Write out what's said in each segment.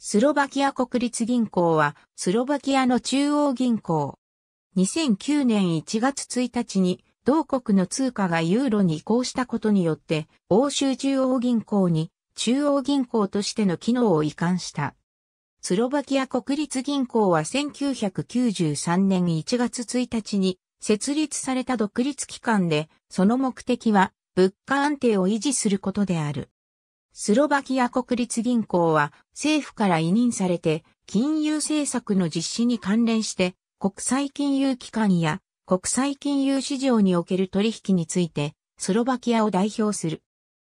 スロバキア国立銀行は、スロバキアの中央銀行。2009年1月1日に、同国の通貨がユーロに移行したことによって、欧州中央銀行に中央銀行としての機能を移管した。スロバキア国立銀行は1993年1月1日に設立された独立機関で、その目的は物価安定を維持することである。スロバキア国立銀行は政府から委任されて金融政策の実施に関連して国際金融機関や国際金融市場における取引についてスロバキアを代表する。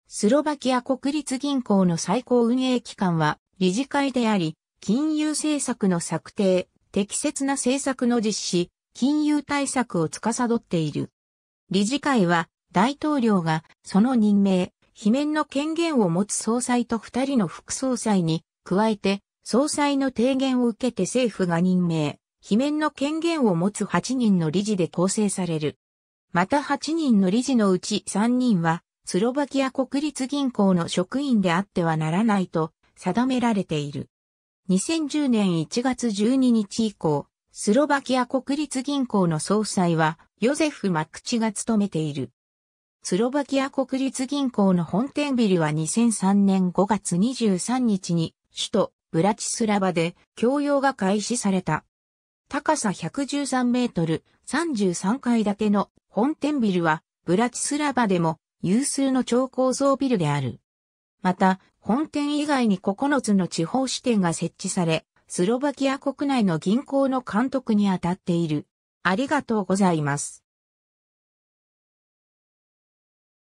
スロバキア国立銀行の最高運営機関は理事会であり、金融政策の策定、適切な政策の実施、金融対策を司っている。理事会は大統領がその任命、罷免の権限を持つ総裁と二人の副総裁に、加えて、総裁の提言を受けて政府が任命、罷免の権限を持つ八人の理事で構成される。また八人の理事のうち三人は、スロバキア国立銀行の職員であってはならないと定められている。2010年1月12日以降、スロバキア国立銀行の総裁はヨゼフ・マクチが務めている。スロバキア国立銀行の本店ビルは2003年5月23日に首都ブラチスラバで供用が開始された。高さ113メートル33階建ての本店ビルはブラチスラバでも有数の超高層ビルである。また、本店以外に9つの地方支店が設置され、スロバキア国内の銀行の監督に当たっている。ありがとうございます。